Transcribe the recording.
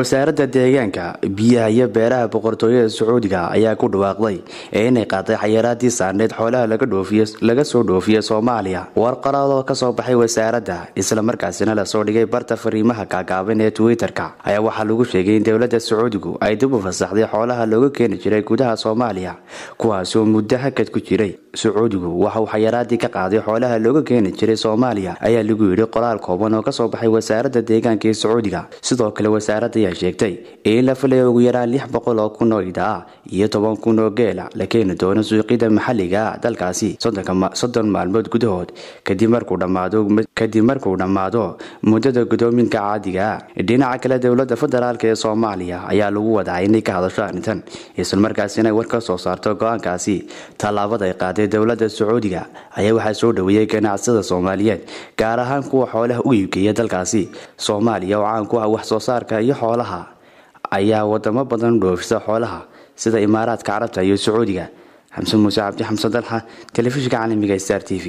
wasaaradda deegaanka biyaha iyo beeraha boqortooyada sacuudiga ayaa ku dhawaaqday ee inay qaaday xayiraadii saarneyd xoolaha laga soo dhoofiya soomaaliya war warqaradoo kasoo baxay wasaaradda isla islamarkaasina lasoo dhigay barta fariimaha gaagaaban ee twitter-ka ayaa waxaa lagu sheegay in dowladda sacuudigu ay dib u fasaxday xoolaha looga keeni jiray gudaha soomaaliya kuwaasoo muddo hakad ku jiray sacuudigu waxa uu xayiraadii ka qaaday xoolaha looga keeni jiray soomaaliya ayaa lagu yidhi qoraal kooban oo ka soo baxay wasaaradda deegaanka ee sacuudiga sidoo kale wasaaradda ayaa sheegtay in la filaya ugu yaraa lix boqol oo kun oo idaa iyo toban kun oo geela la keeni doono suuqyada maxalliga ah dalkaasi soddon maalmood gudahood kadib markuu dhammaado muddada gudoominka caadiga dhinaca kale dowladda federaalk ee soomaaliya ayaa lagu wadaa inay ka hadasho arrintan islamarkaasina war ka soo saarto go-aankaasi tallaabada ay qaaday dowladda sacuudiga ayaa waxaa soo dhoweeyey ganacsatada soomaaliyeed gaar ahaan kuwa xoolaha u iibgeeya dalkaasi soomaaliya oo caan ku ah wax soo saarka iyo xoolaha ayaa wadamo badan dhoofisa xoolaha sida imaaraadka carabta iyo sacuudiga xamse muuse cabdi xamse dalxa telefishinka caalamiga star t v